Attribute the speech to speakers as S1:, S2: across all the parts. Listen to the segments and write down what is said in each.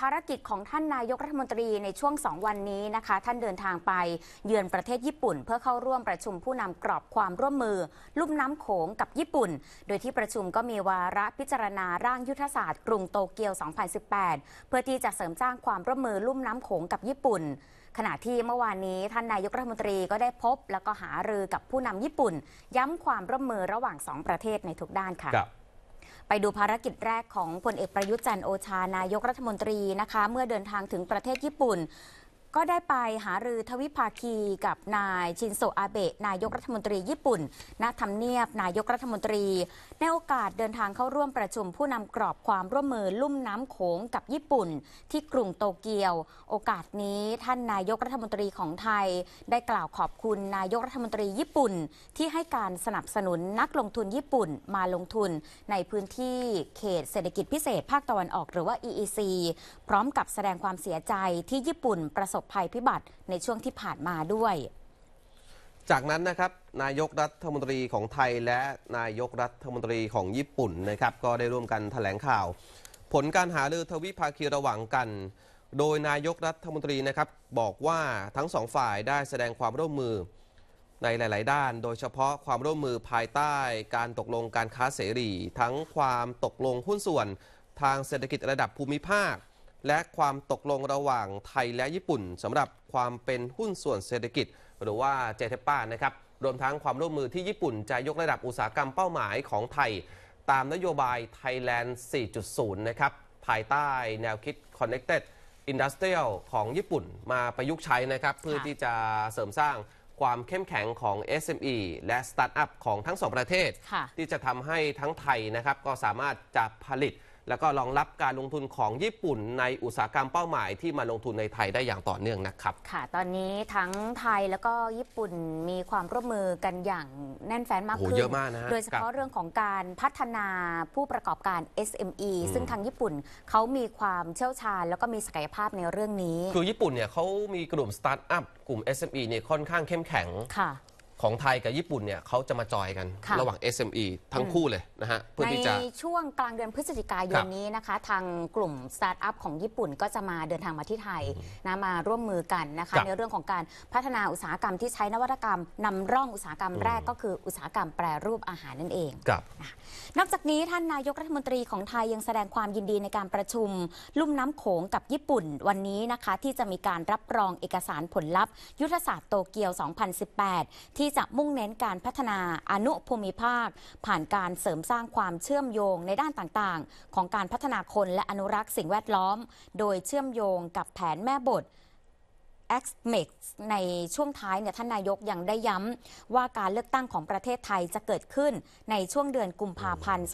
S1: ภารกิจของท่านนายกรัฐมนตรีในช่วงสองวันนี้นะคะ ท่านเดินทางไป เยือนประเทศญี่ปุ่น เพื่อเข้าร่วมประชุมผู้นำกรอบความร่วมมือ ลุ่มน้ำโขงกับญี่ปุ่น โดยที่ประชุมก็มีวาระพิจารณาร่างยุทธศาสตร์กรุงโตเกียว 2018 เพื่อที่จะเสริมสร้างความร่วมมือลุ่มน้ำโขงกับญี่ปุ่น ขณะที่เมื่อวานนี้ท่านนายกรัฐมนตรีก็ได้พบ แล้วก็หารือกับผู้นำญี่ปุ่น ย้ำความร่วมมือระหว่าง2ประเทศในทุกด้านค่ะไปดูภารกิจแรกของพลเอกประยุทธ์จันโอชานายกรัฐมนตรีนะคะ เมื่อเดินทางถึงประเทศญี่ปุ่นก็ได้ไปหารือทวิภาคีกับนายชินโซอาเบะนายกรัฐมนตรีญี่ปุ่นณทำเนียบนายกรัฐมนตรี ในโอกาสเดินทางเข้าร่วมประชุมผู้นำกรอบความร่วมมือลุ่มน้ำโขงกับญี่ปุ่น ที่กรุงโตเกียว โอกาสนี้ท่านนายกรัฐมนตรีของไทยได้กล่าวขอบคุณนายกรัฐมนตรีญี่ปุ่น ที่ให้การสนับสนุนนักลงทุนญี่ปุ่นมาลงทุนในพื้นที่เขตเศรษฐกิจพิเศษภาคตะวันออกหรือว่า EEC พร้อมกับแสดงความเสียใจที่ญี่ปุ่นประสบบภัยพิบัติในช่วงที่ผ่านมาด้วย
S2: จากนั้นนะครับนายกรัฐมนตรีของไทย และนายกรัฐมนตรีของญี่ปุ่นนะครับก็ได้ร่วมกันถแถลงข่าว ผลการหารือทวิภาคีระหว่างกัน โดยนายกรัฐมนตรีนะครับบอกว่าทั้งสองฝ่ายได้แสดงความร่วมมือในหลาย ๆ ด้าน โดยเฉพาะความร่วมมือภายใต้ การตกลงการค้าเสรี ทั้งความตกลงหุ้นส่วนทางเศรษฐกิจระดับภูมิภาคและความตกลงระหว่างไทยและญี่ปุ่นสำหรับความเป็นหุ้นส่วนเศรษฐกิจหรือว่าเจเทป้านะครับรวมทั้งความร่วมมือที่ญี่ปุ่น จะยกระดับอุตสาหกรรมเป้าหมายของไทย ตามนโยบาย Thailand 4.0 นะครับ ภายใต้แนวคิด Connected Industrial ของญี่ปุ่น มาประยุกต์ใช้นะครับเพื่อที่จะเสริมสร้างความเข้มแข็งของ SME และสตาร์ทอัพของทั้งสองประเทศ ที่จะทำให้ทั้งไทยนะครับก็สามารถจะผลิตแล้วก็รองรับการลงทุนของญี่ปุ่นในอุตสาหกรรมเป้าหมายที่มาลงทุนในไทยได้อย่างต่อเนื่องนะครับ
S1: ค่ะ ตอนนี้ทั้งไทยแล้วก็ญี่ปุ่นมีความร่วมมือกันอย่างแน่นแฟ้นมากขึ้นโโดยเฉพาะเรื่องของการพัฒนาผู้ประกอบการ SME ซึ่งทางญี่ปุ่นเขามีความเชี่ยวชาญแล้วก็มีศักยภาพในเรื่องนี้ คือ
S2: ญี่ปุ่นเนี่ยเขามีกลุ่มสตาร์ทอัพกลุ่ม SME เนี่ยค่อนข้างเข้มแข็ง ค่ะของไทยกับญี่ปุ่นเนี่ยเขาจะมาจอยกันะระหว่าง SME ทั้งคู่เลยนะฮะเพื่อในที่จะ
S1: ช่วงกลางเดือนพฤศจิกายนนี้นะคะ ทางกลุ่มสตาร์ทอัพของญี่ปุ่นก็จะมาเดินทางมาที่ไทยนะมาร่วมมือกันนะคะคะในเรื่องของการพัฒนาอุตสาหกรรมที่ใช้นวัตกรรมนำร่องอุตสาหกรรมแรกก็คืออุตสาหกรรมแปรรูปอาหารนั่นเองรับนอกจากนี้ท่านนายกรัฐมนตรีของไทยยังแสดงความยินดีในการประชุมลุ่มน้ำโขงกับญี่ปุ่น วันนี้นะคะที่จะมีการรับรองเอกสารผลลัพธ์ ยุทธศาสตร์โตเกียว 2018 ที่ที่จะมุ่งเน้นการพัฒนาอนุภูมิภาค ผ่านการเสริมสร้างความเชื่อมโยงในด้านต่างๆ ของการพัฒนาคนและอนุรักษ์สิ่งแวดล้อม โดยเชื่อมโยงกับแผนแม่บท x m e x ในช่วงท้ายเนี่ยท่านนายกยังได้ย้ำว่าการเลือกตั้งของประเทศไทยจะเกิดขึ้นในช่วงเดือนกุมภาพันธ์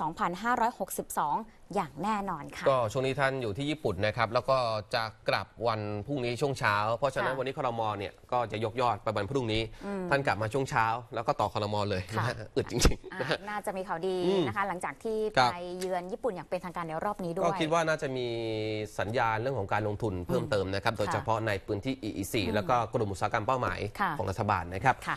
S1: 2562อย่างแน่นอนค่ะ ก
S2: ็ช่วงนี้ท่านอยู่ที่ญี่ปุ่นนะครับแล้วก็จะกลับวันพรุ่งนี้ช่วงเช้า เพราะฉะนั้นวันนี้ครมเนี่ยก็จะยกยอดไปวันพรุ่งนี้ ท่านกลับมาช่วงเช้า แล้วก็ต่อครมเลยนะอึดจริงๆ
S1: น่าจะมีข่าวดีนะคะหลังจากที่ไปเยือนญี่ปุ่นอย่างเป็นทางการในรอบนี้ด้วยก็คิด
S2: ว่าน่าจะมีสัญญาณเรื่องของการลงทุนเพิ่มเติมนะครับโดยเฉพาะในพื้นที่ EEC แล้วก็กลุ่มอุตสาหกรรมเป้าหมายของรัฐบาลนะครับ